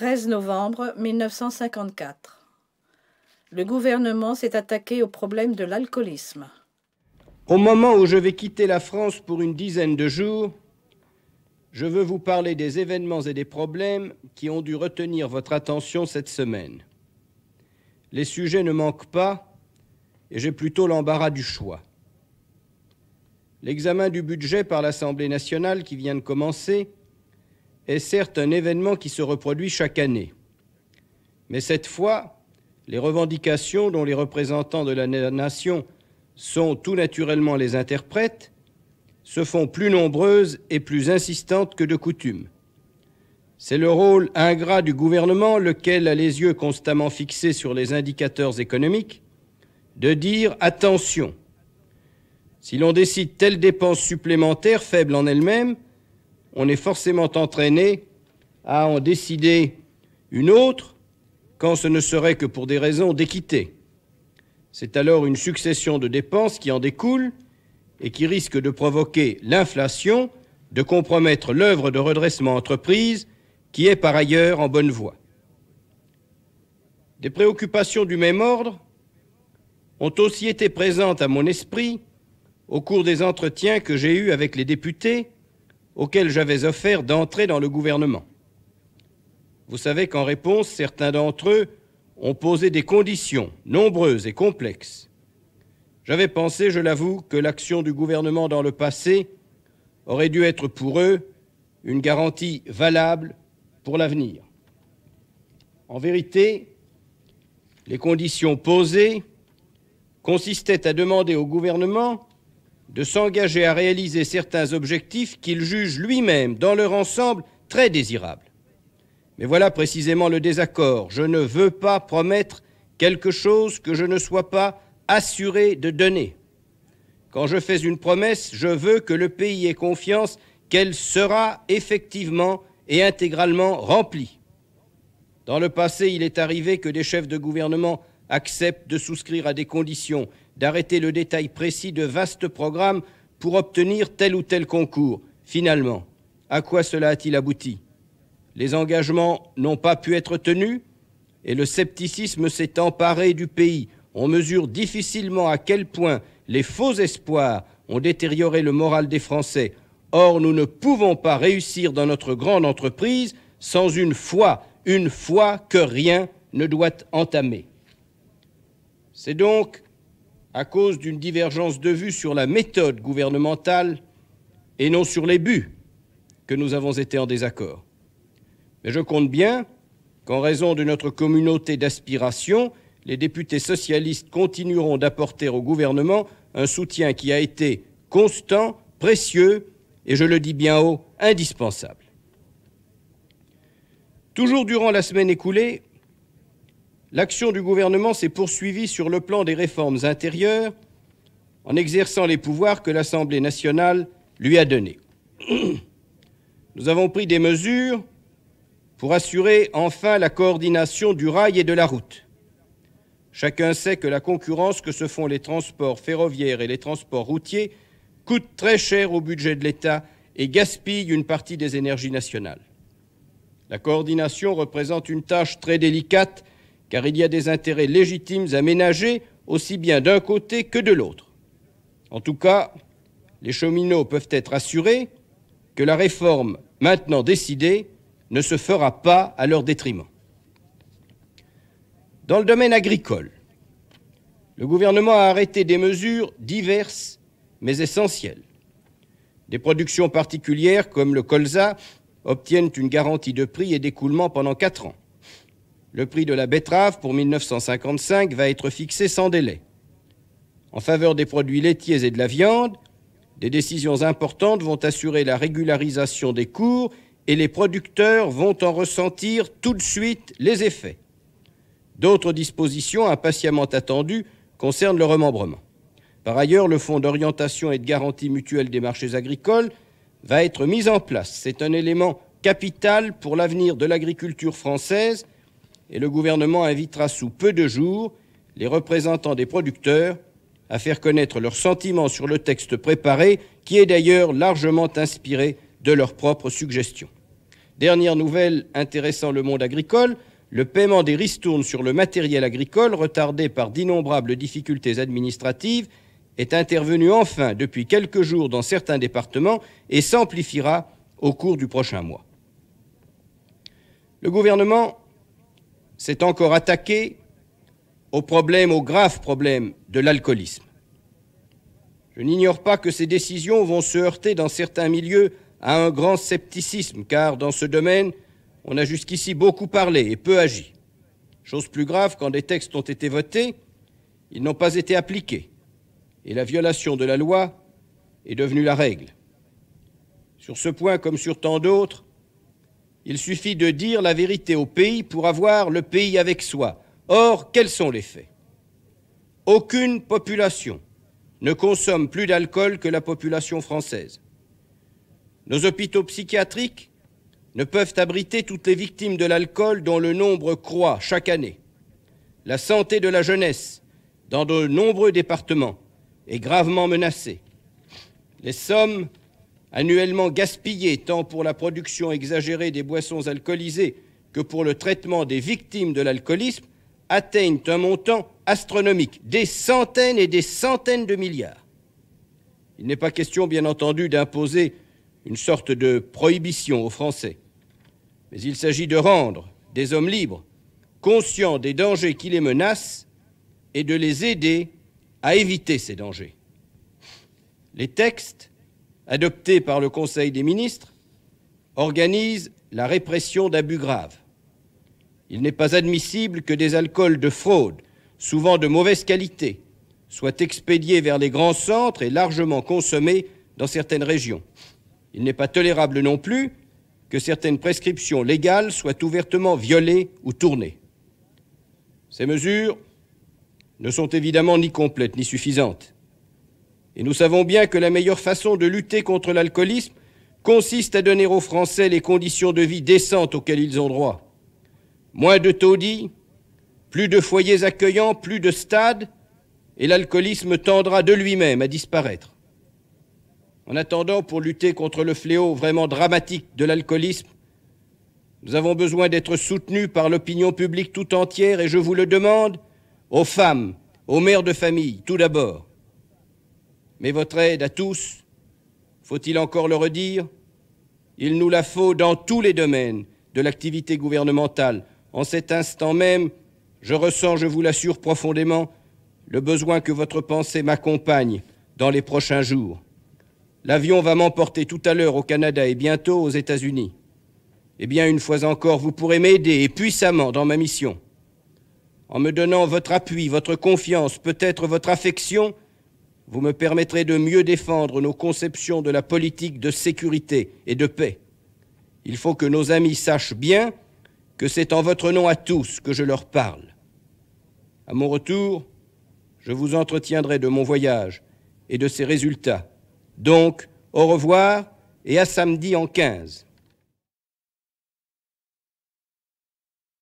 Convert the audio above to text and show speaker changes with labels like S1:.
S1: 13 novembre 1954. Le gouvernement s'est attaqué au problème de l'alcoolisme. Au moment où je vais quitter la France pour une dizaine de jours, je veux vous parler des événements et des problèmes qui ont dû retenir votre attention cette semaine. Les sujets ne manquent pas et j'ai plutôt l'embarras du choix. L'examen du budget par l'Assemblée nationale qui vient de commencer est certes un événement qui se reproduit chaque année. Mais cette fois, les revendications dont les représentants de la nation sont tout naturellement les interprètes se font plus nombreuses et plus insistantes que de coutume. C'est le rôle ingrat du gouvernement, lequel a les yeux constamment fixés sur les indicateurs économiques, de dire attention. Si l'on décide telle dépense supplémentaire faible en elle-même, on est forcément entraîné à en décider une autre quand ce ne serait que pour des raisons d'équité. C'est alors une succession de dépenses qui en découle et qui risque de provoquer l'inflation, de compromettre l'œuvre de redressement entreprise qui est par ailleurs en bonne voie. Des préoccupations du même ordre ont aussi été présentes à mon esprit au cours des entretiens que j'ai eus avec les députés auxquels j'avais offert d'entrer dans le gouvernement. Vous savez qu'en réponse, certains d'entre eux ont posé des conditions nombreuses et complexes. J'avais pensé, je l'avoue, que l'action du gouvernement dans le passé aurait dû être pour eux une garantie valable pour l'avenir. En vérité, les conditions posées consistaient à demander au gouvernement de s'engager à réaliser certains objectifs qu'il juge lui-même, dans leur ensemble, très désirables. Mais voilà précisément le désaccord. Je ne veux pas promettre quelque chose que je ne sois pas assuré de donner. Quand je fais une promesse, je veux que le pays ait confiance qu'elle sera effectivement et intégralement remplie. Dans le passé, il est arrivé que des chefs de gouvernement acceptent de souscrire à des conditions d'arrêter le détail précis de vastes programmes pour obtenir tel ou tel concours. Finalement, à quoi cela a-t-il abouti Les engagements n'ont pas pu être tenus et le scepticisme s'est emparé du pays. On mesure difficilement à quel point les faux espoirs ont détérioré le moral des Français. Or, nous ne pouvons pas réussir dans notre grande entreprise sans une foi, une foi que rien ne doit entamer. C'est donc à cause d'une divergence de vue sur la méthode gouvernementale et non sur les buts que nous avons été en désaccord. Mais je compte bien qu'en raison de notre communauté d'aspiration, les députés socialistes continueront d'apporter au gouvernement un soutien qui a été constant, précieux et, je le dis bien haut, indispensable. Toujours durant la semaine écoulée, L'action du gouvernement s'est poursuivie sur le plan des réformes intérieures en exerçant les pouvoirs que l'Assemblée nationale lui a donnés. Nous avons pris des mesures pour assurer enfin la coordination du rail et de la route. Chacun sait que la concurrence que se font les transports ferroviaires et les transports routiers coûte très cher au budget de l'État et gaspille une partie des énergies nationales. La coordination représente une tâche très délicate car il y a des intérêts légitimes à ménager aussi bien d'un côté que de l'autre. En tout cas, les cheminots peuvent être assurés que la réforme maintenant décidée ne se fera pas à leur détriment. Dans le domaine agricole, le gouvernement a arrêté des mesures diverses mais essentielles. Des productions particulières comme le colza obtiennent une garantie de prix et d'écoulement pendant quatre ans. Le prix de la betterave pour 1955 va être fixé sans délai. En faveur des produits laitiers et de la viande, des décisions importantes vont assurer la régularisation des cours et les producteurs vont en ressentir tout de suite les effets. D'autres dispositions impatiemment attendues concernent le remembrement. Par ailleurs, le Fonds d'orientation et de garantie mutuelle des marchés agricoles va être mis en place. C'est un élément capital pour l'avenir de l'agriculture française et le gouvernement invitera sous peu de jours les représentants des producteurs à faire connaître leurs sentiments sur le texte préparé, qui est d'ailleurs largement inspiré de leurs propres suggestions. Dernière nouvelle intéressant le monde agricole, le paiement des ristournes sur le matériel agricole, retardé par d'innombrables difficultés administratives, est intervenu enfin depuis quelques jours dans certains départements et s'amplifiera au cours du prochain mois. Le gouvernement c'est encore attaqué au problème, au grave problème de l'alcoolisme. Je n'ignore pas que ces décisions vont se heurter dans certains milieux à un grand scepticisme, car dans ce domaine, on a jusqu'ici beaucoup parlé et peu agi. Chose plus grave, quand des textes ont été votés, ils n'ont pas été appliqués, et la violation de la loi est devenue la règle. Sur ce point, comme sur tant d'autres, il suffit de dire la vérité au pays pour avoir le pays avec soi. Or, quels sont les faits Aucune population ne consomme plus d'alcool que la population française. Nos hôpitaux psychiatriques ne peuvent abriter toutes les victimes de l'alcool dont le nombre croît chaque année. La santé de la jeunesse dans de nombreux départements est gravement menacée. Les sommes annuellement gaspillés tant pour la production exagérée des boissons alcoolisées que pour le traitement des victimes de l'alcoolisme, atteignent un montant astronomique, des centaines et des centaines de milliards. Il n'est pas question, bien entendu, d'imposer une sorte de prohibition aux Français, mais il s'agit de rendre des hommes libres, conscients des dangers qui les menacent, et de les aider à éviter ces dangers. Les textes adopté par le Conseil des ministres, organise la répression d'abus graves. Il n'est pas admissible que des alcools de fraude, souvent de mauvaise qualité, soient expédiés vers les grands centres et largement consommés dans certaines régions. Il n'est pas tolérable non plus que certaines prescriptions légales soient ouvertement violées ou tournées. Ces mesures ne sont évidemment ni complètes ni suffisantes. Et nous savons bien que la meilleure façon de lutter contre l'alcoolisme consiste à donner aux Français les conditions de vie décentes auxquelles ils ont droit. Moins de taudis, plus de foyers accueillants, plus de stades, et l'alcoolisme tendra de lui-même à disparaître. En attendant, pour lutter contre le fléau vraiment dramatique de l'alcoolisme, nous avons besoin d'être soutenus par l'opinion publique tout entière, et je vous le demande, aux femmes, aux mères de famille, tout d'abord, mais votre aide à tous, faut-il encore le redire Il nous la faut dans tous les domaines de l'activité gouvernementale. En cet instant même, je ressens, je vous l'assure profondément, le besoin que votre pensée m'accompagne dans les prochains jours. L'avion va m'emporter tout à l'heure au Canada et bientôt aux États-Unis. Eh bien, une fois encore, vous pourrez m'aider et puissamment dans ma mission. En me donnant votre appui, votre confiance, peut-être votre affection, vous me permettrez de mieux défendre nos conceptions de la politique de sécurité et de paix. Il faut que nos amis sachent bien que c'est en votre nom à tous que je leur parle. À mon retour, je vous entretiendrai de mon voyage et de ses résultats. Donc, au revoir et à samedi en 15.